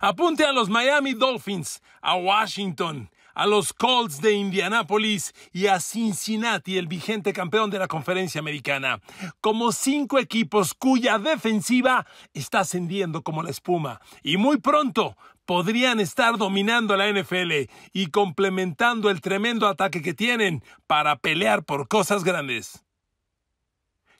Apunte a los Miami Dolphins, a Washington, a los Colts de Indianápolis y a Cincinnati, el vigente campeón de la conferencia americana, como cinco equipos cuya defensiva está ascendiendo como la espuma y muy pronto podrían estar dominando la NFL y complementando el tremendo ataque que tienen para pelear por cosas grandes.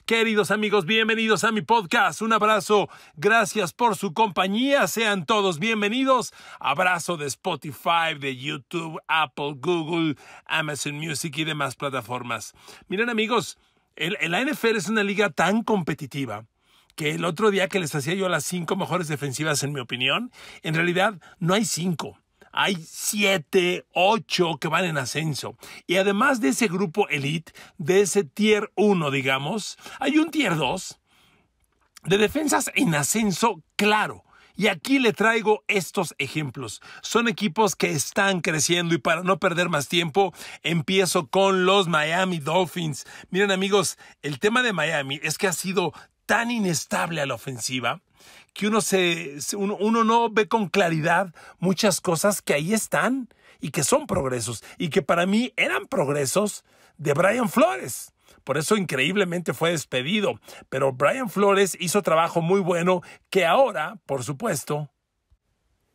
Queridos amigos, bienvenidos a mi podcast. Un abrazo. Gracias por su compañía. Sean todos bienvenidos. Abrazo de Spotify, de YouTube, Apple, Google, Amazon Music y demás plataformas. Miren amigos, el, NFL es una liga tan competitiva que el otro día que les hacía yo las cinco mejores defensivas, en mi opinión, en realidad no hay cinco hay siete, ocho que van en ascenso. Y además de ese grupo elite, de ese tier 1, digamos, hay un tier 2 de defensas en ascenso claro. Y aquí le traigo estos ejemplos. Son equipos que están creciendo y para no perder más tiempo, empiezo con los Miami Dolphins. Miren amigos, el tema de Miami es que ha sido tan inestable a la ofensiva que uno, se, uno, no ve con claridad muchas cosas que ahí están y que son progresos y que para mí eran progresos de Brian Flores. Por eso increíblemente fue despedido. Pero Brian Flores hizo trabajo muy bueno que ahora, por supuesto,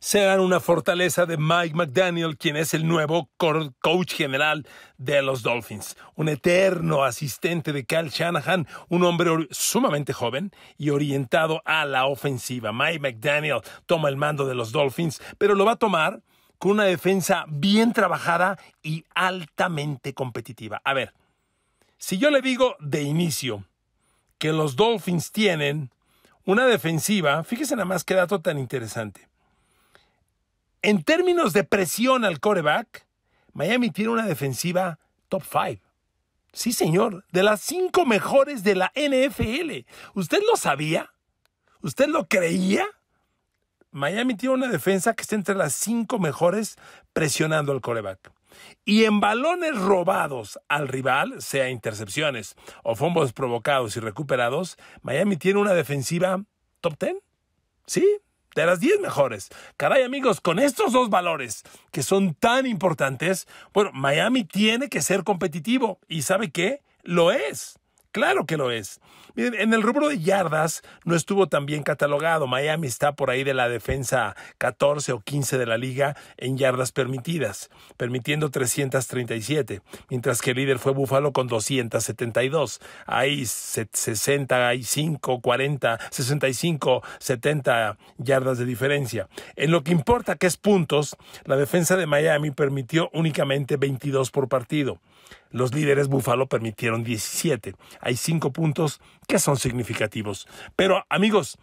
sean una fortaleza de Mike McDaniel, quien es el nuevo coach general de los Dolphins, un eterno asistente de Cal Shanahan, un hombre sumamente joven y orientado a la ofensiva. Mike McDaniel toma el mando de los Dolphins, pero lo va a tomar con una defensa bien trabajada y altamente competitiva. A ver, si yo le digo de inicio que los Dolphins tienen una defensiva, fíjese nada más qué dato tan interesante en términos de presión al coreback, Miami tiene una defensiva top 5. Sí, señor, de las cinco mejores de la NFL. ¿Usted lo sabía? ¿Usted lo creía? Miami tiene una defensa que está entre las cinco mejores presionando al coreback. Y en balones robados al rival, sea intercepciones o fumbles provocados y recuperados, Miami tiene una defensiva top 10. Sí, de las 10 mejores. Caray amigos, con estos dos valores que son tan importantes, bueno, Miami tiene que ser competitivo y ¿sabe qué? Lo es. Claro que lo es. en el rubro de yardas no estuvo tan bien catalogado. Miami está por ahí de la defensa 14 o 15 de la liga en yardas permitidas, permitiendo 337, mientras que el líder fue Búfalo con 272. Hay 65 40, 65, 70 yardas de diferencia. En lo que importa, que es puntos, la defensa de Miami permitió únicamente 22 por partido. Los líderes Buffalo permitieron 17 hay cinco puntos que son significativos. Pero amigos,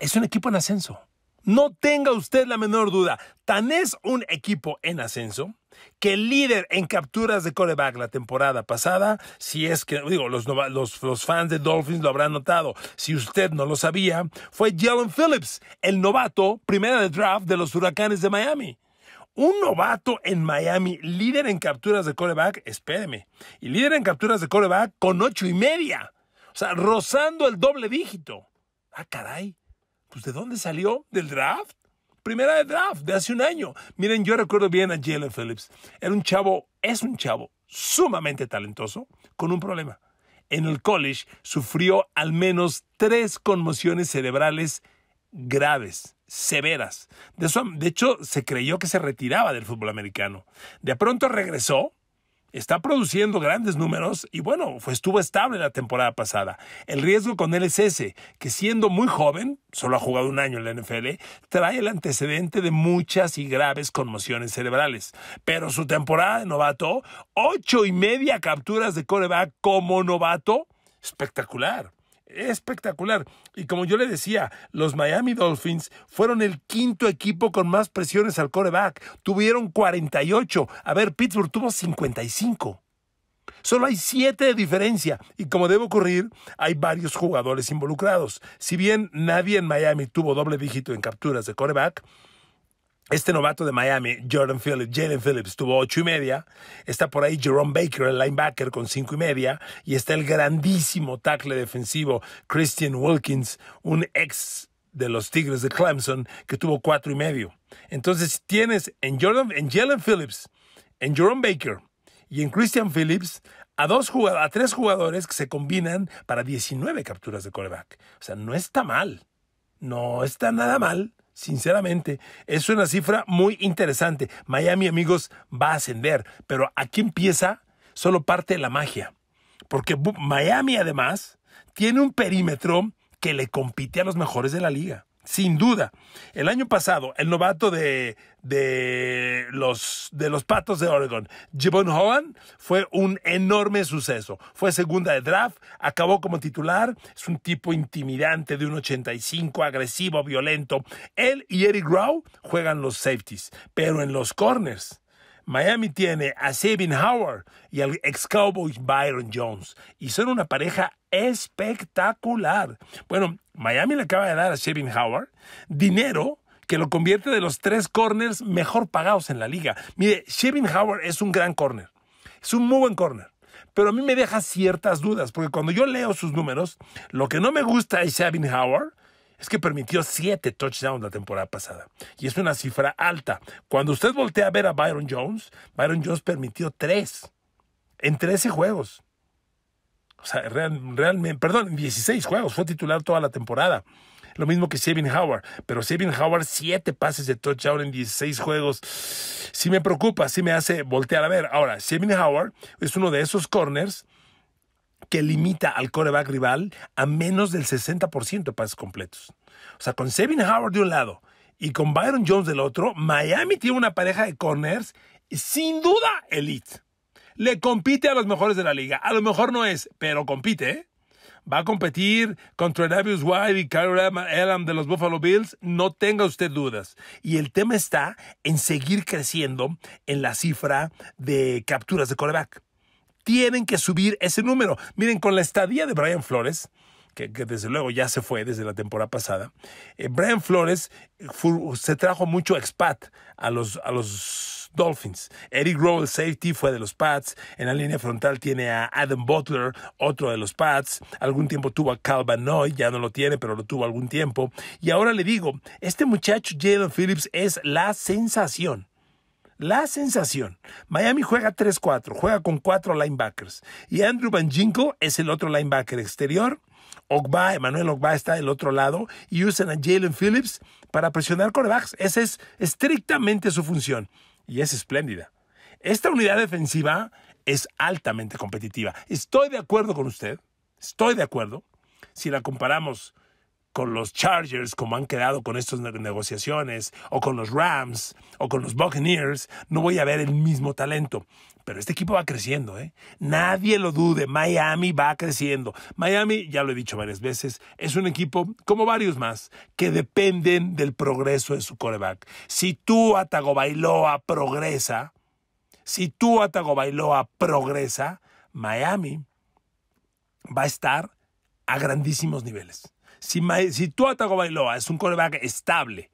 es un equipo en ascenso. No tenga usted la menor duda, tan es un equipo en ascenso que el líder en capturas de coreback la temporada pasada, si es que, digo, los, los, los, fans de Dolphins lo habrán notado, si usted no lo sabía, fue Jalen Phillips, el novato, primera de draft de los Huracanes de Miami. Un novato en Miami, líder en capturas de coreback, espéreme, y líder en capturas de coreback con ocho y media. O sea, rozando el doble dígito. Ah, caray. Pues ¿de dónde salió? ¿Del draft? Primera de draft, de hace un año. Miren, yo recuerdo bien a Jalen Phillips. Era un chavo, es un chavo sumamente talentoso, con un problema. En el college sufrió al menos tres conmociones cerebrales graves severas. De, hecho, se creyó que se retiraba del fútbol americano. De pronto regresó, está produciendo grandes números y bueno, fue, estuvo estable la temporada pasada. El riesgo con él es ese, que siendo muy joven, solo ha jugado un año en la NFL, trae el antecedente de muchas y graves conmociones cerebrales. Pero su temporada de novato, ocho y media capturas de coreback como novato, espectacular espectacular. Y como yo le decía, los Miami Dolphins fueron el quinto equipo con más presiones al coreback. Tuvieron 48. A ver, Pittsburgh tuvo 55. Solo hay siete de diferencia y como debe ocurrir, hay varios jugadores involucrados. Si bien nadie en Miami tuvo doble dígito en capturas de coreback, este novato de Miami, Jordan Phillips, Jalen Phillips, tuvo ocho y media. Está por ahí Jerome Baker, el linebacker, con cinco y media. Y está el grandísimo tackle defensivo, Christian Wilkins, un ex de los Tigres de Clemson, que tuvo cuatro y medio. Entonces, tienes en Jordan, Jalen Phillips, en Jerome Baker y en Christian Phillips, a, dos a tres jugadores que se combinan para 19 capturas de coreback. O sea, no está mal. No está nada mal Sinceramente, es una cifra muy interesante. Miami, amigos, va a ascender, pero aquí empieza solo parte de la magia. Porque Miami, además, tiene un perímetro que le compite a los mejores de la liga sin duda. El año pasado, el novato de, de, los, de los Patos de Oregon, Jibon Howan, fue un enorme suceso. Fue segunda de draft, acabó como titular, es un tipo intimidante de un 85, agresivo, violento. Él y Eric Rowe juegan los safeties, pero en los corners Miami tiene a Sabin Howard y al ex Cowboy Byron Jones. Y son una pareja espectacular. Bueno, Miami le acaba de dar a Sabin Howard dinero que lo convierte de los tres corners mejor pagados en la liga. Mire, Sabin Howard es un gran corner. Es un muy buen corner. Pero a mí me deja ciertas dudas, porque cuando yo leo sus números, lo que no me gusta es Sabin Howard es que permitió siete touchdowns la temporada pasada. Y es una cifra alta. Cuando usted voltea a ver a Byron Jones, Byron Jones permitió tres en 13 juegos. O sea, realmente, perdón, en 16 juegos. Fue titular toda la temporada. Lo mismo que Sabin Howard. Pero Sabin Howard, siete pases de touchdown en 16 juegos. Sí me preocupa, sí me hace voltear a ver. Ahora, Sabin Howard es uno de esos corners que limita al coreback rival a menos del 60% de pases completos. O sea, con Sabin Howard de un lado y con Byron Jones del otro, Miami tiene una pareja de corners sin duda elite. Le compite a los mejores de la liga. A lo mejor no es, pero compite. ¿eh? Va a competir contra Davis White y Carol Elam de los Buffalo Bills. No tenga usted dudas. Y el tema está en seguir creciendo en la cifra de capturas de coreback tienen que subir ese número. Miren, con la estadía de Brian Flores, que, desde luego ya se fue desde la temporada pasada, eh, Brian Flores eh, se trajo mucho expat a los, a los Dolphins. Eric Rowe, safety, fue de los Pats. En la línea frontal tiene a Adam Butler, otro de los Pats. Algún tiempo tuvo a Calvin Noy, ya no lo tiene, pero lo tuvo algún tiempo. Y ahora le digo, este muchacho Jalen Phillips es la sensación la sensación. Miami juega 3-4, juega con cuatro linebackers. Y Andrew Banjinko es el otro linebacker exterior. Ogba, Emanuel Ogba está del otro lado y usan a Jalen Phillips para presionar corebacks. Esa es estrictamente su función y es espléndida. Esta unidad defensiva es altamente competitiva. Estoy de acuerdo con usted, estoy de acuerdo. Si la comparamos con los Chargers, como han quedado con estas negociaciones, o con los Rams, o con los Buccaneers, no voy a ver el mismo talento. Pero este equipo va creciendo, ¿eh? Nadie lo dude, Miami va creciendo. Miami, ya lo he dicho varias veces, es un equipo, como varios más, que dependen del progreso de su coreback. Si tú, Atago Bailoa, progresa, si tú, Atago Bailoa, progresa, Miami va a estar a grandísimos niveles. Si, si Tua Tagovailoa es un coreback estable,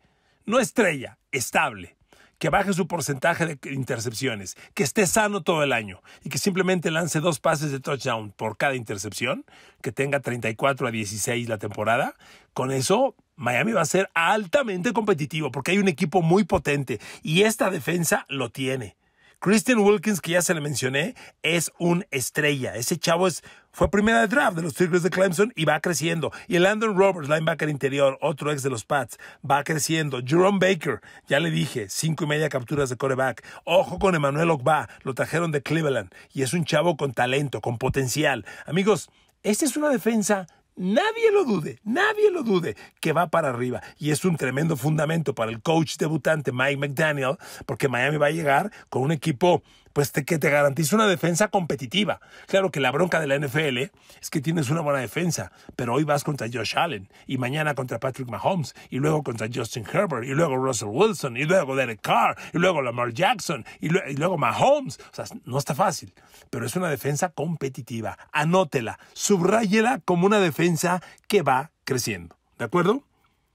no estrella, estable, que baje su porcentaje de intercepciones, que esté sano todo el año y que simplemente lance dos pases de touchdown por cada intercepción, que tenga 34 a 16 la temporada, con eso Miami va a ser altamente competitivo porque hay un equipo muy potente y esta defensa lo tiene. Christian Wilkins, que ya se le mencioné, es un estrella. Ese chavo es, fue primera de draft de los Tigres de Clemson y va creciendo. Y Landon Roberts, linebacker interior, otro ex de los Pats, va creciendo. Jerome Baker, ya le dije, cinco y media capturas de coreback. Ojo con Emmanuel Ogba, lo trajeron de Cleveland. Y es un chavo con talento, con potencial. Amigos, esta es una defensa nadie lo dude, nadie lo dude, que va para arriba. Y es un tremendo fundamento para el coach debutante Mike McDaniel, porque Miami va a llegar con un equipo pues que te garantiza una defensa competitiva. Claro que la bronca de la NFL es que tienes una buena defensa, pero hoy vas contra Josh Allen y mañana contra Patrick Mahomes y luego contra Justin Herbert y luego Russell Wilson y luego Derek Carr y luego Lamar Jackson y, luego, Mahomes. O sea, no está fácil, pero es una defensa competitiva. Anótela, subrayela como una defensa que va creciendo. ¿De acuerdo?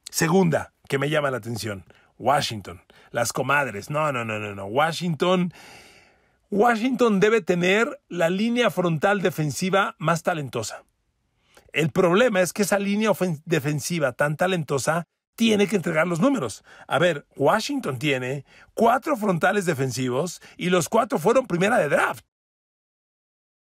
Segunda, que me llama la atención, Washington. Las comadres. No, no, no, no, no. Washington Washington debe tener la línea frontal defensiva más talentosa. El problema es que esa línea defensiva tan talentosa tiene que entregar los números. A ver, Washington tiene cuatro frontales defensivos y los cuatro fueron primera de draft.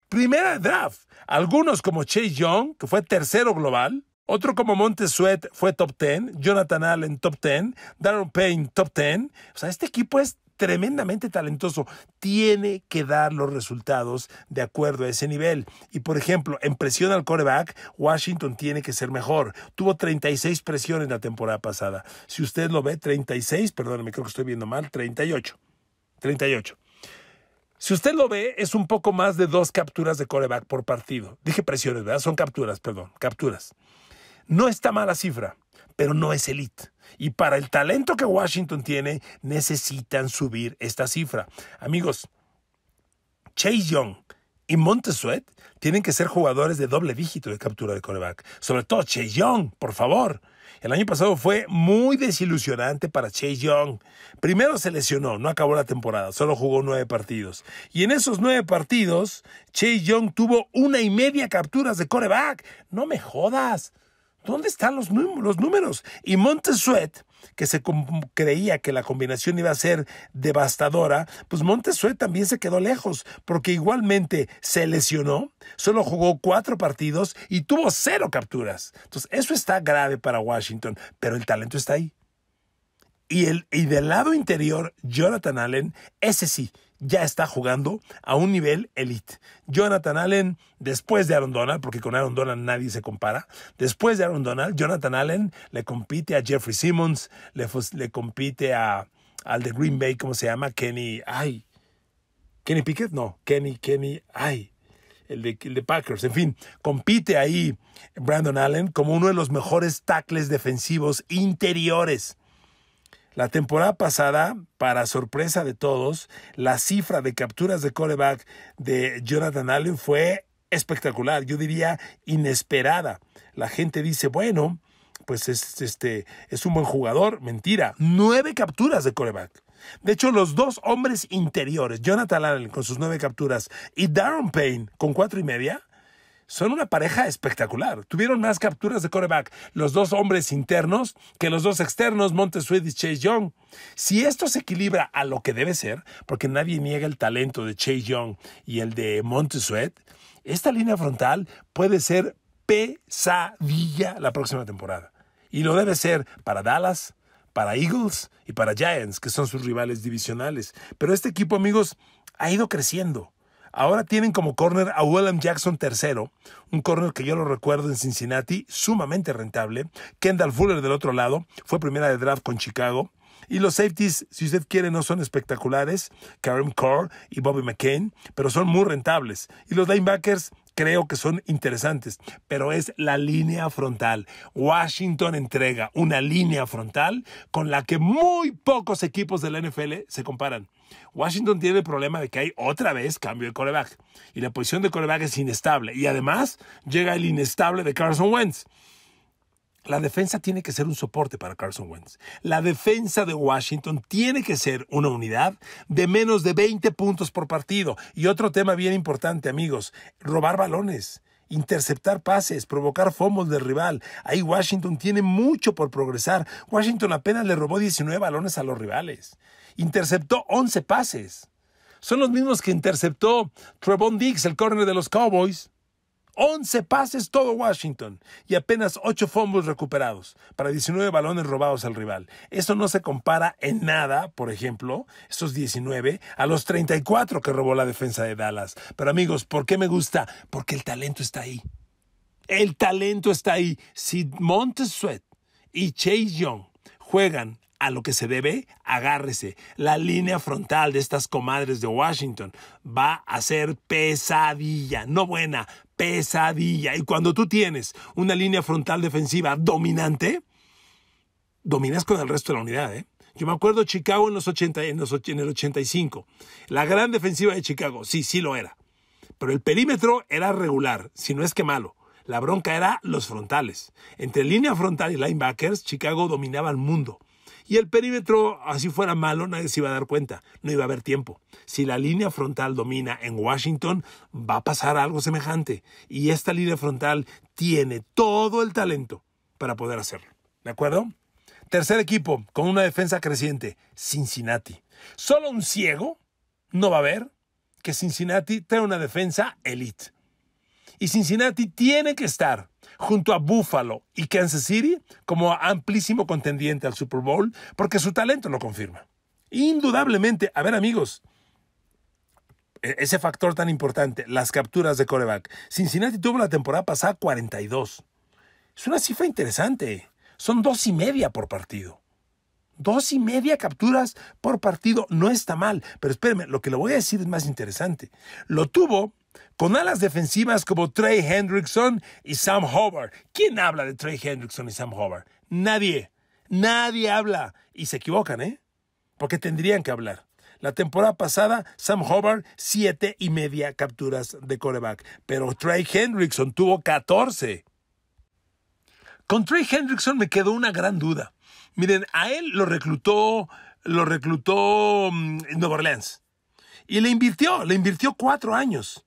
Primera de draft. Algunos como Chase Young, que fue tercero global, otro como Montesuet fue top 10, Jonathan Allen top 10, Darren Payne top 10. O sea, este equipo es tremendamente talentoso, tiene que dar los resultados de acuerdo a ese nivel. Y por ejemplo, en presión al coreback, Washington tiene que ser mejor. Tuvo 36 presiones la temporada pasada. Si usted lo ve, 36, me creo que estoy viendo mal, 38. 38. Si usted lo ve, es un poco más de dos capturas de coreback por partido. Dije presiones, ¿verdad? Son capturas, perdón, capturas. No está mala cifra, pero no es elite. Y para el talento que Washington tiene, necesitan subir esta cifra. Amigos, Chase Young y Montesuet tienen que ser jugadores de doble dígito de captura de coreback. Sobre todo Chase Young, por favor. El año pasado fue muy desilusionante para Chase Young. Primero se lesionó, no acabó la temporada, solo jugó nueve partidos. Y en esos nueve partidos, Chase Young tuvo una y media capturas de coreback. No me jodas. ¿Dónde están los, números? Y Montesuet, que se creía que la combinación iba a ser devastadora, pues Montesuet también se quedó lejos, porque igualmente se lesionó, solo jugó cuatro partidos y tuvo cero capturas. Entonces, eso está grave para Washington, pero el talento está ahí. Y, el, y del lado interior, Jonathan Allen, ese sí, ya está jugando a un nivel elite. Jonathan Allen, después de Aaron Donald, porque con Aaron Donald nadie se compara, después de Aaron Donald, Jonathan Allen le compite a Jeffrey Simmons, le, compite a, al de Green Bay, ¿cómo se llama? Kenny, ay, Kenny Pickett, no, Kenny, Kenny, ay, el de, el de, Packers. En fin, compite ahí Brandon Allen como uno de los mejores tackles defensivos interiores la temporada pasada, para sorpresa de todos, la cifra de capturas de coreback de Jonathan Allen fue espectacular, yo diría inesperada. La gente dice, bueno, pues es, este, es un buen jugador. Mentira, nueve capturas de coreback. De hecho, los dos hombres interiores, Jonathan Allen con sus nueve capturas y Darren Payne con cuatro y media, son una pareja espectacular. Tuvieron más capturas de coreback los dos hombres internos que los dos externos, Montesweed y Chase Young. Si esto se equilibra a lo que debe ser, porque nadie niega el talento de Chase Young y el de Sweat, esta línea frontal puede ser pesadilla la próxima temporada. Y lo debe ser para Dallas, para Eagles y para Giants, que son sus rivales divisionales. Pero este equipo, amigos, ha ido creciendo. Ahora tienen como corner a William Jackson III, un corner que yo lo recuerdo en Cincinnati, sumamente rentable. Kendall Fuller del otro lado, fue primera de draft con Chicago. Y los safeties, si usted quiere, no son espectaculares, Kareem Carr y Bobby McCain, pero son muy rentables. Y los linebackers creo que son interesantes, pero es la línea frontal. Washington entrega una línea frontal con la que muy pocos equipos de la NFL se comparan. Washington tiene el problema de que hay otra vez cambio de coreback y la posición de coreback es inestable. Y además llega el inestable de Carson Wentz. La defensa tiene que ser un soporte para Carson Wentz. La defensa de Washington tiene que ser una unidad de menos de 20 puntos por partido. Y otro tema bien importante, amigos, robar balones interceptar pases, provocar fomos del rival. Ahí Washington tiene mucho por progresar. Washington apenas le robó 19 balones a los rivales interceptó 11 pases. Son los mismos que interceptó Trevon Diggs, el córner de los Cowboys. 11 pases todo Washington y apenas 8 fumbles recuperados para 19 balones robados al rival. Eso no se compara en nada, por ejemplo, estos 19 a los 34 que robó la defensa de Dallas. Pero amigos, ¿por qué me gusta? Porque el talento está ahí. El talento está ahí. Si Montesuet y Chase Young juegan a lo que se debe, agárrese. La línea frontal de estas comadres de Washington va a ser pesadilla, no buena, pesadilla. Y cuando tú tienes una línea frontal defensiva dominante, dominas con el resto de la unidad, ¿eh? Yo me acuerdo Chicago en, los 80, en el 85. La gran defensiva de Chicago, sí, sí lo era. Pero el perímetro era regular, si no es que malo. La bronca era los frontales. Entre línea frontal y linebackers, Chicago dominaba el mundo. Y el perímetro, así fuera malo, nadie se iba a dar cuenta, no iba a haber tiempo. Si la línea frontal domina en Washington, va a pasar algo semejante. Y esta línea frontal tiene todo el talento para poder hacerlo. ¿De acuerdo? Tercer equipo, con una defensa creciente, Cincinnati. Solo un ciego no va a ver que Cincinnati trae una defensa elite. Y Cincinnati tiene que estar junto a Buffalo y Kansas City como amplísimo contendiente al Super Bowl porque su talento lo confirma. Indudablemente, a ver amigos, e-, ese factor tan importante, las capturas de coreback. Cincinnati tuvo la temporada pasada 42. Es una cifra interesante. Son dos y media por partido. Dos y media capturas por partido no está mal. Pero espérenme, lo que le voy a decir es más interesante. Lo tuvo con alas defensivas como Trey Hendrickson y Sam Hobart. ¿Quién habla de Trey Hendrickson y Sam Hobart? Nadie. Nadie habla. Y se equivocan, ¿eh? Porque tendrían que hablar. La temporada pasada, Sam Hobart, siete y media capturas de coreback. Pero Trey Hendrickson tuvo 14. Con Trey Hendrickson me quedó una gran duda. Miren, a él lo reclutó, lo reclutó mm, Nueva Orleans. Y le invirtió, le invirtió cuatro años.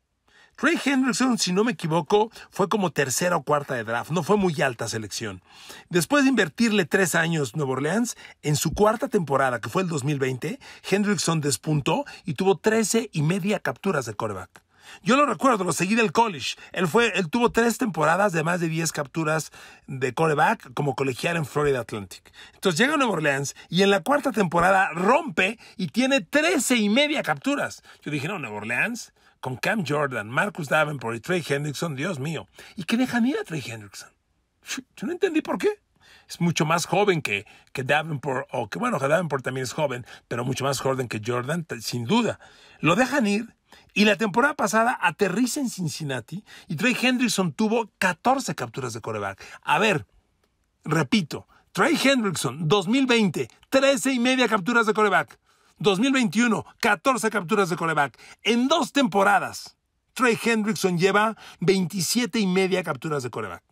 Ray Hendrickson, si no me equivoco, fue como tercera o cuarta de draft, no fue muy alta selección. Después de invertirle tres años Nueva Orleans, en su cuarta temporada, que fue el 2020, Hendrickson despuntó y tuvo 13 y media capturas de coreback. Yo lo recuerdo, lo seguí del college. Él, fue, él tuvo tres temporadas de más de 10 capturas de coreback como colegial en Florida Atlantic. Entonces llega a Nueva Orleans y en la cuarta temporada rompe y tiene 13 y media capturas. Yo dije, no, Nueva Orleans, con Cam Jordan, Marcus Davenport y Trey Hendrickson, Dios mío, y qué dejan ir a Trey Hendrickson. Yo no entendí por qué. Es mucho más joven que, que Davenport, o que bueno, que Davenport también es joven, pero mucho más joven que Jordan, sin duda. Lo dejan ir y la temporada pasada aterriza en Cincinnati y Trey Hendrickson tuvo 14 capturas de coreback. A ver, repito, Trey Hendrickson, 2020, 13 y media capturas de coreback. 2021, 14 capturas de coreback. En dos temporadas, Trey Hendrickson lleva 27 y media capturas de coreback.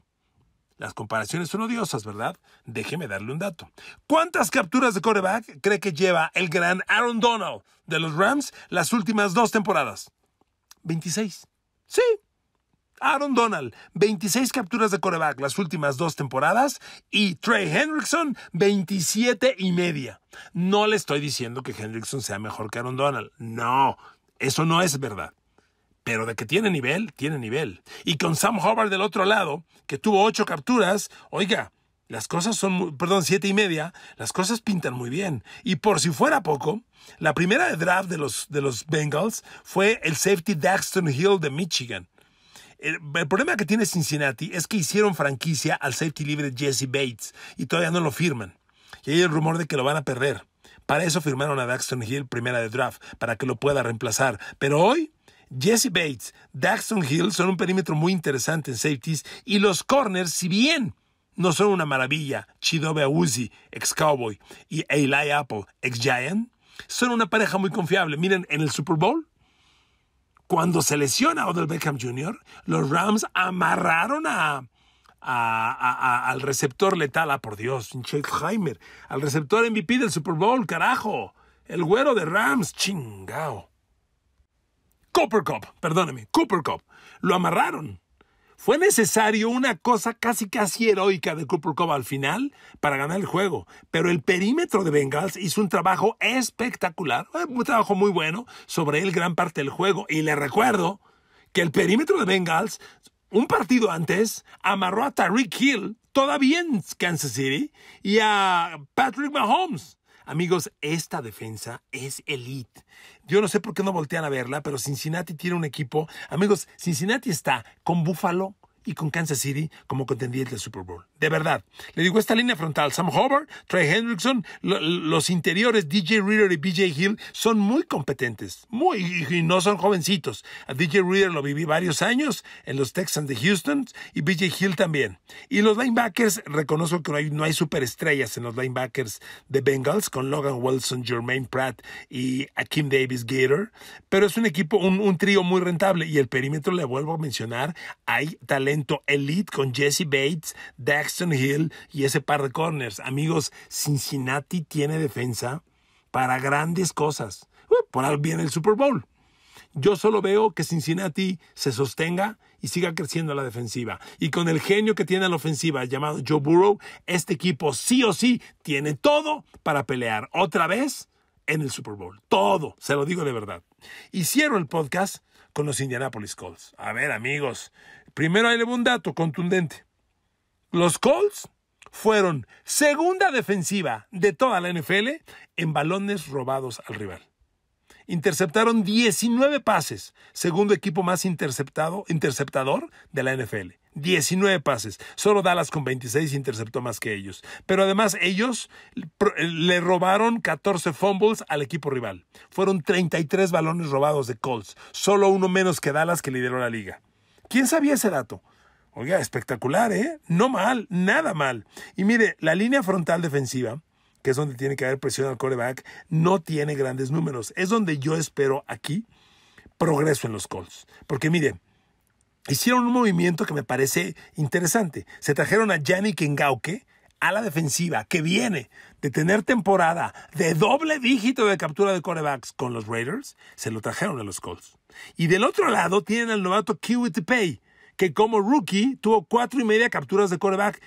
Las comparaciones son odiosas, ¿verdad? Déjeme darle un dato. ¿Cuántas capturas de coreback cree que lleva el gran Aaron Donald de los Rams las últimas dos temporadas? 26. Sí, Aaron Donald, 26 capturas de coreback las últimas dos temporadas y Trey Hendrickson, 27 y media. No le estoy diciendo que Hendrickson sea mejor que Aaron Donald. No, eso no es verdad. Pero de que tiene nivel, tiene nivel. Y con Sam Hubbard del otro lado, que tuvo ocho capturas, oiga, las cosas son, perdón, siete y media, las cosas pintan muy bien. Y por si fuera poco, la primera draft de los, de los Bengals fue el safety Daxton Hill de Michigan. El, problema que tiene Cincinnati es que hicieron franquicia al safety libre Jesse Bates y todavía no lo firman. Y hay el rumor de que lo van a perder. Para eso firmaron a Daxton Hill primera de draft, para que lo pueda reemplazar. Pero hoy, Jesse Bates, Daxton Hill son un perímetro muy interesante en safeties y los corners, si bien no son una maravilla, Chidobe Awuzie, ex Cowboy, y Eli Apple, ex Giant, son una pareja muy confiable. Miren, en el Super Bowl, cuando se lesiona Odell Beckham Jr., los Rams amarraron a, al receptor letal, ah, por Dios, Heimer, al receptor MVP del Super Bowl, carajo, el güero de Rams, chingao. Cooper Cup, perdóneme, Cooper Cup, lo amarraron. Fue necesario una cosa casi casi heroica de Cooper Cup al final para ganar el juego, pero el perímetro de Bengals hizo un trabajo espectacular, eh, un trabajo muy bueno sobre él gran parte del juego. Y le recuerdo que el perímetro de Bengals, un partido antes, amarró a Tariq Hill, todavía en Kansas City, y a Patrick Mahomes. Amigos, esta defensa es elite. Yo no sé por qué no voltean a verla, pero Cincinnati tiene un equipo. Amigos, Cincinnati está con Buffalo, y con Kansas City como contendiente del Super Bowl. De verdad. Le digo, esta línea frontal, Sam Hubbard, Trey Hendrickson, los interiores DJ Reader y BJ Hill son muy competentes, muy, y no son jovencitos. A DJ Reader lo viví varios años en los Texans de Houston y BJ Hill también. Y los linebackers, reconozco que no hay, no hay superestrellas en los linebackers de Bengals con Logan Wilson, Jermaine Pratt y Kim Davis Gator, pero es un equipo, un, un trío muy rentable y el perímetro, le vuelvo a mencionar, hay talento elite con Jesse Bates, Daxton Hill y ese par de corners. Amigos, Cincinnati tiene defensa para grandes cosas. Uh, por algo viene el Super Bowl. Yo solo veo que Cincinnati se sostenga y siga creciendo la defensiva. Y con el genio que tiene la ofensiva llamado Joe Burrow, este equipo sí o sí tiene todo para pelear otra vez en el Super Bowl. Todo, se lo digo de verdad. Hicieron el podcast con los Indianapolis Colts. A ver, amigos, Primero ahí un dato contundente. Los Colts fueron segunda defensiva de toda la NFL en balones robados al rival. Interceptaron 19 pases, segundo equipo más interceptado, interceptador de la NFL. 19 pases. Solo Dallas con 26 interceptó más que ellos. Pero además ellos eh, le robaron 14 fumbles al equipo rival. Fueron 33 balones robados de Colts, solo uno menos que Dallas que lideró la liga. ¿Quién sabía ese dato? Oiga, espectacular, ¿eh? No mal, nada mal. Y mire, la línea frontal defensiva, que es donde tiene que haber presión al coreback, no tiene grandes números. Es donde yo espero aquí progreso en los Colts. Porque mire, hicieron un movimiento que me parece interesante. Se trajeron a Yannick Engauke, a la defensiva que viene de tener temporada de doble dígito de captura de corebacks con los Raiders, se lo trajeron a los Colts. Y del otro lado tienen al novato Kiwi Pay, que como rookie tuvo cuatro y media capturas de coreback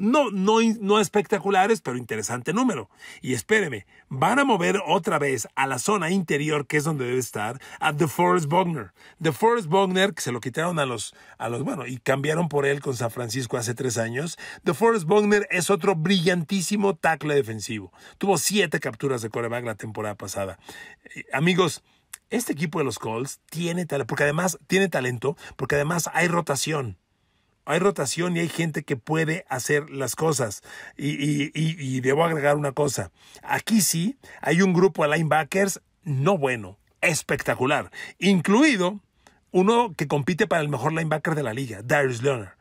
no, no, no espectaculares, pero interesante número. Y espéreme, van a mover otra vez a la zona interior, que es donde debe estar, a The Forest Bogner. The Forest Bogner, que se lo quitaron a los, a los, bueno, y cambiaron por él con San Francisco hace tres años. The Forest Bogner es otro brillantísimo tackle defensivo. Tuvo siete capturas de coreback la temporada pasada. Eh, amigos, este equipo de los Colts tiene talento, porque además tiene talento, porque además hay rotación hay rotación y hay gente que puede hacer las cosas. Y, debo agregar una cosa. Aquí sí hay un grupo de linebackers no bueno, espectacular, incluido uno que compite para el mejor linebacker de la liga, Darius Leonard.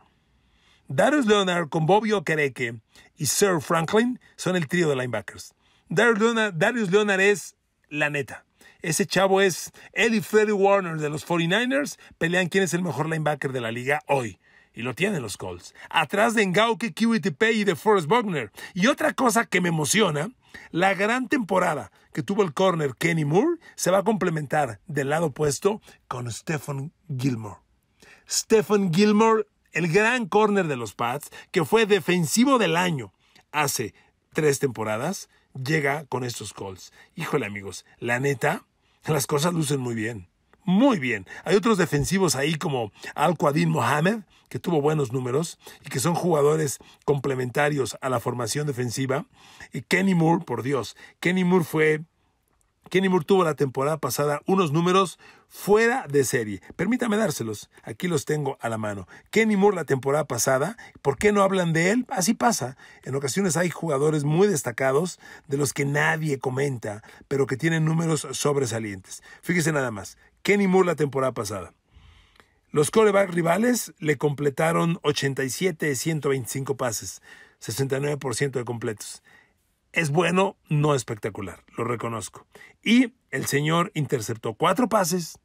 Darius Leonard con Bobby Okereke y Sir Franklin son el trío de linebackers. Darius Leonard, es la neta. Ese chavo es Eddie Freddy Warner de los 49ers pelean quién es el mejor linebacker de la liga hoy. Y lo tienen los Colts. Atrás de Ngauke, QTP y de Forrest Buckner. Y otra cosa que me emociona, la gran temporada que tuvo el corner Kenny Moore se va a complementar del lado opuesto con Stephen Gilmore. Stephen Gilmore, el gran corner de los Pats, que fue defensivo del año hace tres temporadas, llega con estos Colts. Híjole amigos, la neta, las cosas lucen muy bien muy bien. Hay otros defensivos ahí como al Qadin Mohamed, que tuvo buenos números y que son jugadores complementarios a la formación defensiva. Y Kenny Moore, por Dios, Kenny Moore fue... Kenny Moore tuvo la temporada pasada unos números fuera de serie. Permítame dárselos. Aquí los tengo a la mano. Kenny Moore la temporada pasada, ¿por qué no hablan de él? Así pasa. En ocasiones hay jugadores muy destacados de los que nadie comenta, pero que tienen números sobresalientes. Fíjese nada más. Kenny Moore la temporada pasada. Los coreback rivales le completaron 87 de 125 pases, 69% de completos. Es bueno, no espectacular, lo reconozco. Y el señor interceptó cuatro pases,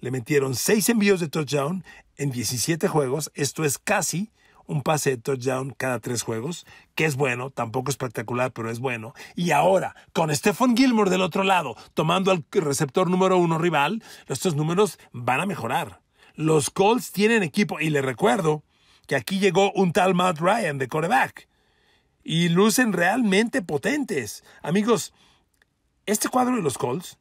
le metieron seis envíos de touchdown en 17 juegos, esto es casi un pase de touchdown cada tres juegos, que es bueno, tampoco espectacular, pero es bueno. Y ahora, con Stephen Gilmore del otro lado, tomando al receptor número uno rival, estos números van a mejorar. Los Colts tienen equipo, y le recuerdo que aquí llegó un tal Matt Ryan de coreback, y lucen realmente potentes. Amigos, este cuadro de los Colts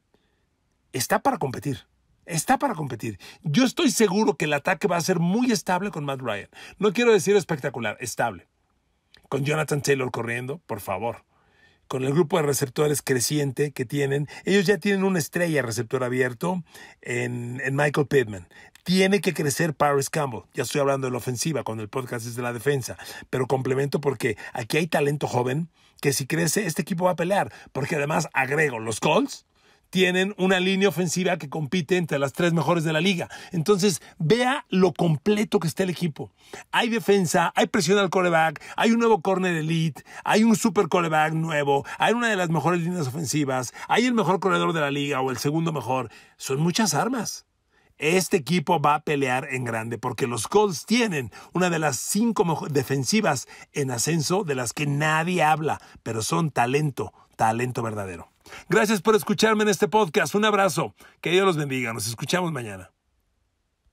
está para competir. Está para competir. Yo estoy seguro que el ataque va a ser muy estable con Matt Ryan. No quiero decir espectacular, estable. Con Jonathan Taylor corriendo, por favor. Con el grupo de receptores creciente que tienen. Ellos ya tienen una estrella receptor abierto en, Michael Pittman. Tiene que crecer Paris Campbell. Ya estoy hablando de la ofensiva cuando el podcast es de la defensa. Pero complemento porque aquí hay talento joven que si crece este equipo va a pelear. Porque además agrego los Colts tienen una línea ofensiva que compite entre las tres mejores de la liga. Entonces, vea lo completo que está el equipo. Hay defensa, hay presión al coreback, hay un nuevo corner elite, hay un super coreback nuevo, hay una de las mejores líneas ofensivas, hay el mejor corredor de la liga o el segundo mejor. Son muchas armas este equipo va a pelear en grande porque los Colts tienen una de las cinco defensivas en ascenso de las que nadie habla, pero son talento, talento verdadero. Gracias por escucharme en este podcast. Un abrazo. Que Dios los bendiga. Nos escuchamos mañana.